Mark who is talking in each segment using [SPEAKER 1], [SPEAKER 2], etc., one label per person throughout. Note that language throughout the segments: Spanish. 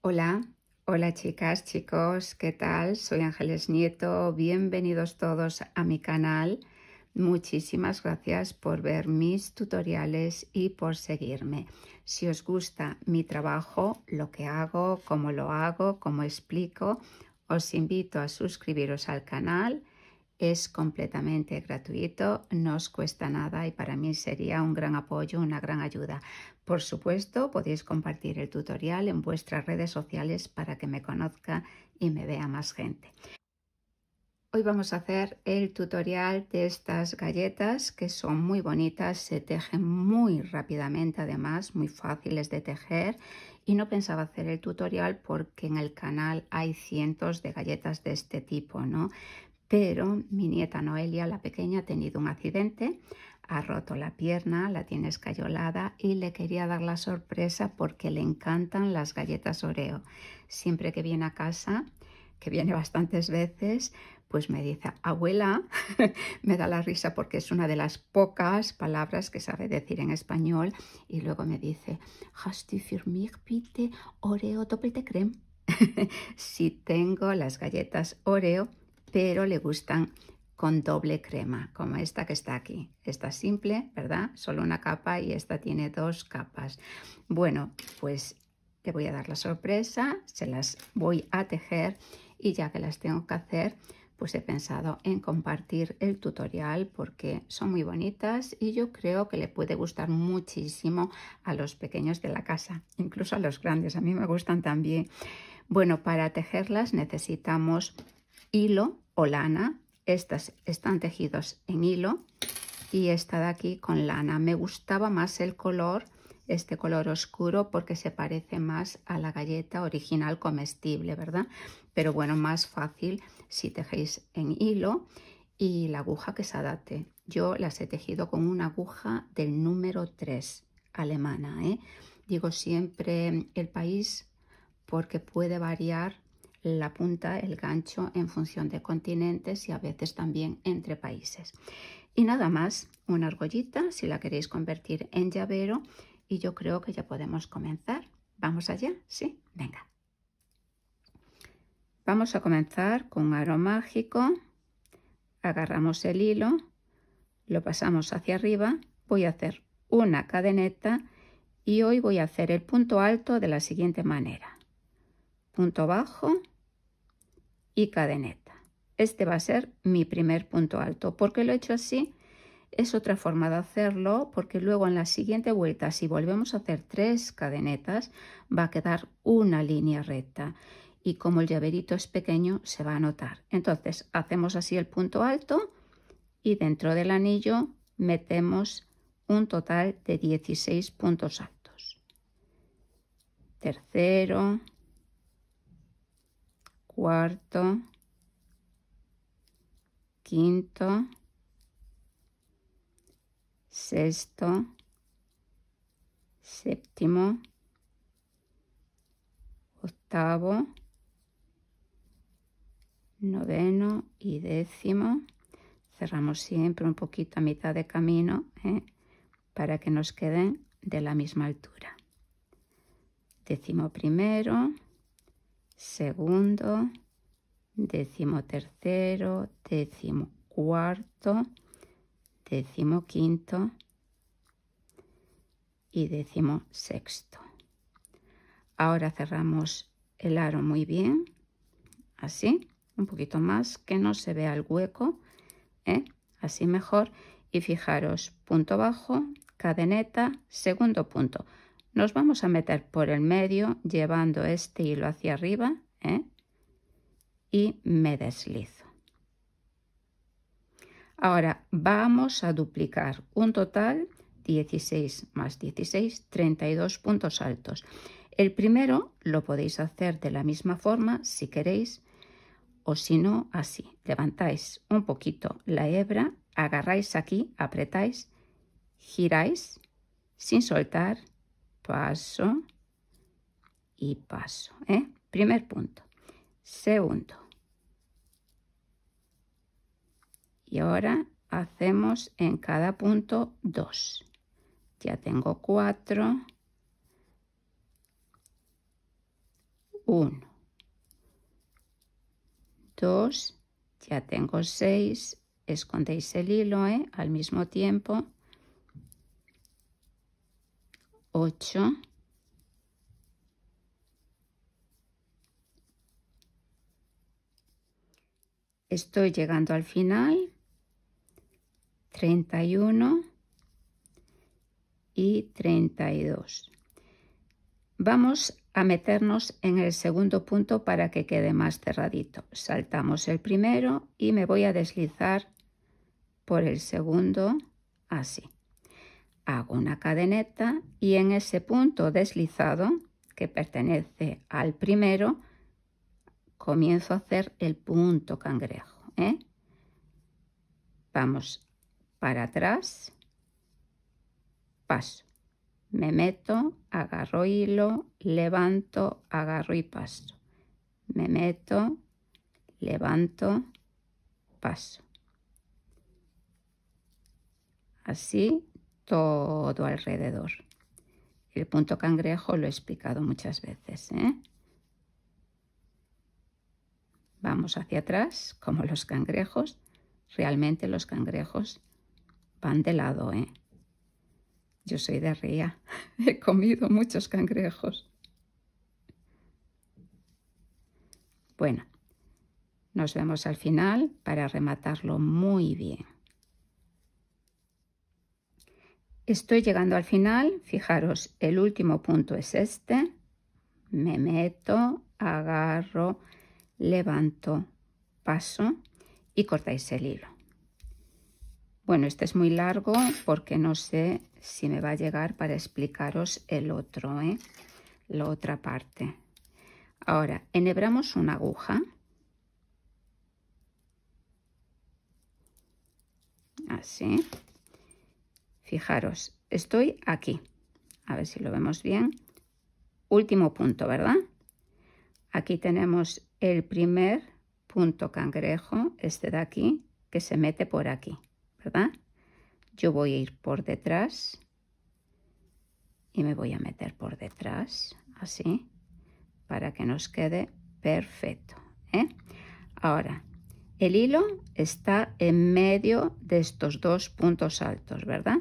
[SPEAKER 1] Hola, hola chicas, chicos, ¿qué tal? Soy Ángeles Nieto, bienvenidos todos a mi canal. Muchísimas gracias por ver mis tutoriales y por seguirme. Si os gusta mi trabajo, lo que hago, cómo lo hago, cómo explico, os invito a suscribiros al canal es completamente gratuito, no os cuesta nada y para mí sería un gran apoyo, una gran ayuda. Por supuesto, podéis compartir el tutorial en vuestras redes sociales para que me conozca y me vea más gente. Hoy vamos a hacer el tutorial de estas galletas que son muy bonitas, se tejen muy rápidamente además, muy fáciles de tejer y no pensaba hacer el tutorial porque en el canal hay cientos de galletas de este tipo, ¿no? pero mi nieta Noelia, la pequeña, ha tenido un accidente, ha roto la pierna, la tiene escayolada y le quería dar la sorpresa porque le encantan las galletas Oreo. Siempre que viene a casa, que viene bastantes veces, pues me dice, abuela, me da la risa porque es una de las pocas palabras que sabe decir en español y luego me dice, ¿has du Oreo doppelte creme? si tengo las galletas Oreo pero le gustan con doble crema, como esta que está aquí. Esta simple, ¿verdad? Solo una capa y esta tiene dos capas. Bueno, pues te voy a dar la sorpresa, se las voy a tejer y ya que las tengo que hacer, pues he pensado en compartir el tutorial porque son muy bonitas y yo creo que le puede gustar muchísimo a los pequeños de la casa, incluso a los grandes, a mí me gustan también. Bueno, para tejerlas necesitamos hilo o lana. Estas están tejidos en hilo y esta de aquí con lana. Me gustaba más el color, este color oscuro, porque se parece más a la galleta original comestible, ¿verdad? Pero bueno, más fácil si tejéis en hilo y la aguja que se adapte. Yo las he tejido con una aguja del número 3, alemana, ¿eh? Digo siempre el país porque puede variar la punta, el gancho, en función de continentes y a veces también entre países. Y nada más, una argollita si la queréis convertir en llavero y yo creo que ya podemos comenzar. ¿Vamos allá? Sí, venga. Vamos a comenzar con aro mágico, agarramos el hilo, lo pasamos hacia arriba, voy a hacer una cadeneta y hoy voy a hacer el punto alto de la siguiente manera punto bajo y cadeneta. Este va a ser mi primer punto alto. porque lo he hecho así? Es otra forma de hacerlo porque luego en la siguiente vuelta, si volvemos a hacer tres cadenetas, va a quedar una línea recta. Y como el llaverito es pequeño, se va a notar. Entonces, hacemos así el punto alto y dentro del anillo metemos un total de 16 puntos altos. Tercero, cuarto, quinto, sexto, séptimo, octavo, noveno y décimo. Cerramos siempre un poquito a mitad de camino ¿eh? para que nos queden de la misma altura. Décimo primero, segundo, tercero cuarto décimo quinto y sexto Ahora cerramos el aro muy bien, así, un poquito más, que no se vea el hueco, ¿eh? así mejor. Y fijaros, punto bajo, cadeneta, segundo punto. Nos vamos a meter por el medio llevando este hilo hacia arriba ¿eh? y me deslizo. Ahora vamos a duplicar un total 16 más 16, 32 puntos altos. El primero lo podéis hacer de la misma forma si queréis o si no así. Levantáis un poquito la hebra, agarráis aquí, apretáis, giráis sin soltar paso y paso. ¿eh? Primer punto. Segundo. Y ahora hacemos en cada punto dos Ya tengo cuatro uno dos Ya tengo seis Escondéis el hilo ¿eh? al mismo tiempo estoy llegando al final, 31 y 32. Vamos a meternos en el segundo punto para que quede más cerradito. Saltamos el primero y me voy a deslizar por el segundo así hago una cadeneta y en ese punto deslizado que pertenece al primero comienzo a hacer el punto cangrejo ¿eh? vamos para atrás paso me meto agarro hilo levanto agarro y paso me meto levanto paso así todo alrededor. El punto cangrejo lo he explicado muchas veces. ¿eh? Vamos hacia atrás, como los cangrejos. Realmente los cangrejos van de lado. ¿eh? Yo soy de ría. He comido muchos cangrejos. Bueno, nos vemos al final para rematarlo muy bien. Estoy llegando al final, fijaros, el último punto es este, me meto, agarro, levanto, paso y cortáis el hilo. Bueno, este es muy largo porque no sé si me va a llegar para explicaros el otro, ¿eh? la otra parte. Ahora, enhebramos una aguja. Así. Fijaros, estoy aquí. A ver si lo vemos bien. Último punto, ¿verdad? Aquí tenemos el primer punto cangrejo, este de aquí, que se mete por aquí, ¿verdad? Yo voy a ir por detrás y me voy a meter por detrás, así, para que nos quede perfecto. ¿eh? Ahora, el hilo está en medio de estos dos puntos altos, ¿verdad?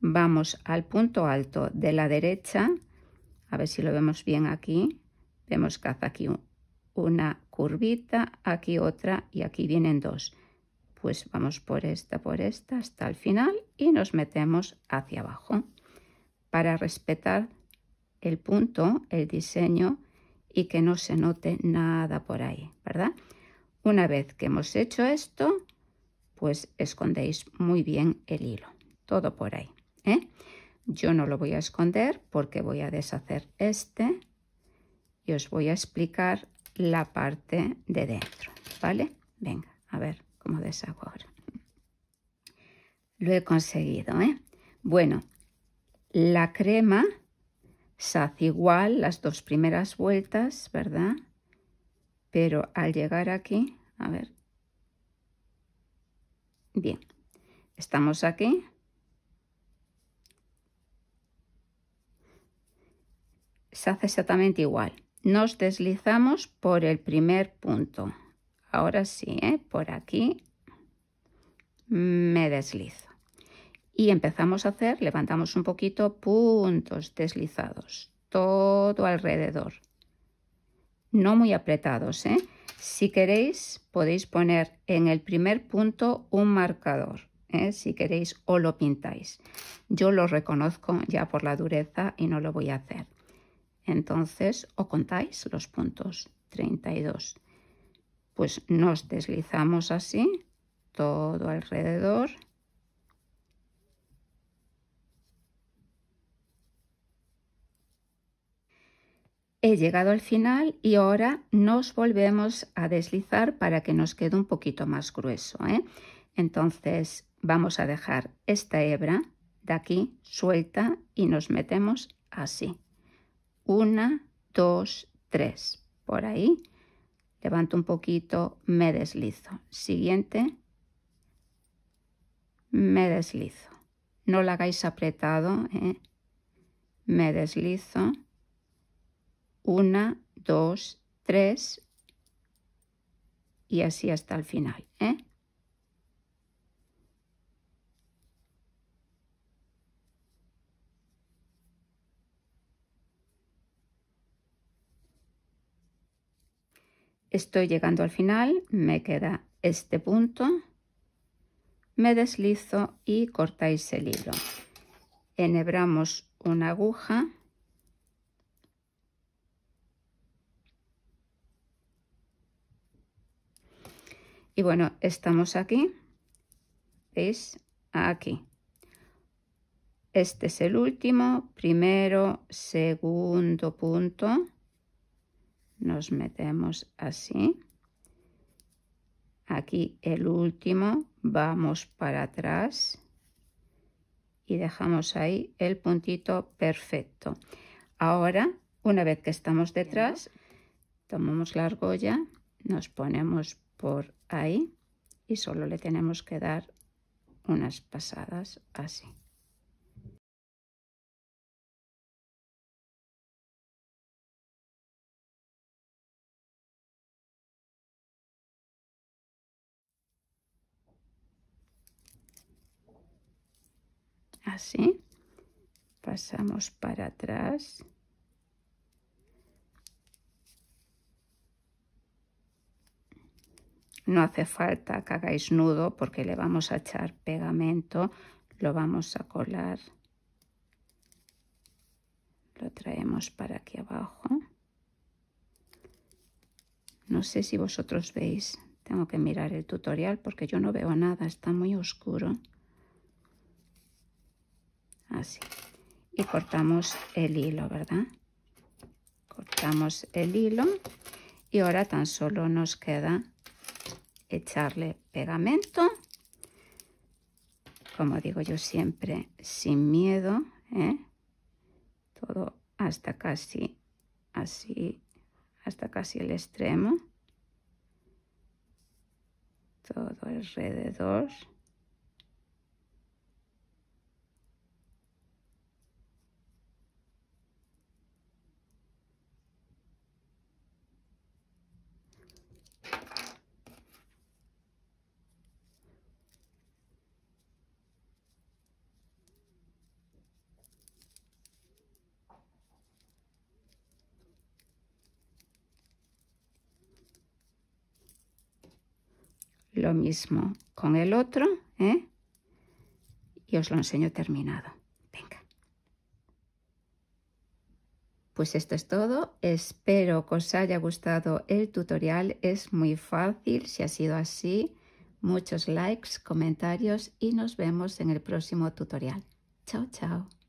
[SPEAKER 1] Vamos al punto alto de la derecha, a ver si lo vemos bien aquí. Vemos que hace aquí una curvita, aquí otra y aquí vienen dos. Pues vamos por esta, por esta hasta el final y nos metemos hacia abajo para respetar el punto, el diseño y que no se note nada por ahí, ¿verdad? Una vez que hemos hecho esto, pues escondéis muy bien el hilo, todo por ahí. ¿eh? Yo no lo voy a esconder porque voy a deshacer este y os voy a explicar la parte de dentro, ¿vale? Venga, a ver cómo deshago ahora. Lo he conseguido, ¿eh? Bueno, la crema se hace igual las dos primeras vueltas, ¿verdad? pero al llegar aquí, a ver, bien, estamos aquí. Se hace exactamente igual. Nos deslizamos por el primer punto. Ahora sí, ¿eh? por aquí me deslizo. Y empezamos a hacer, levantamos un poquito, puntos deslizados, todo alrededor no muy apretados. ¿eh? Si queréis, podéis poner en el primer punto un marcador, ¿eh? si queréis, o lo pintáis. Yo lo reconozco ya por la dureza y no lo voy a hacer. Entonces, os contáis los puntos, 32. Pues nos deslizamos así, todo alrededor He llegado al final y ahora nos volvemos a deslizar para que nos quede un poquito más grueso. ¿eh? Entonces vamos a dejar esta hebra de aquí suelta y nos metemos así. Una, dos, tres. Por ahí. Levanto un poquito, me deslizo. Siguiente. Me deslizo. No la hagáis apretado. ¿eh? Me deslizo una, dos, tres y así hasta el final. ¿eh? Estoy llegando al final, me queda este punto, me deslizo y cortáis el hilo. Enhebramos una aguja Y bueno, estamos aquí, es Aquí. Este es el último, primero, segundo punto. Nos metemos así. Aquí el último, vamos para atrás y dejamos ahí el puntito perfecto. Ahora, una vez que estamos detrás, tomamos la argolla, nos ponemos por ahí y solo le tenemos que dar unas pasadas así. Así, pasamos para atrás No hace falta que hagáis nudo porque le vamos a echar pegamento, lo vamos a colar, lo traemos para aquí abajo. No sé si vosotros veis, tengo que mirar el tutorial porque yo no veo nada, está muy oscuro. Así. Y cortamos el hilo, ¿verdad? Cortamos el hilo y ahora tan solo nos queda echarle pegamento, como digo yo siempre, sin miedo, ¿eh? todo hasta casi así, hasta casi el extremo, todo alrededor. lo mismo con el otro, ¿eh? Y os lo enseño terminado. Venga. Pues esto es todo. Espero que os haya gustado el tutorial. Es muy fácil. Si ha sido así, muchos likes, comentarios y nos vemos en el próximo tutorial. Chao, chao.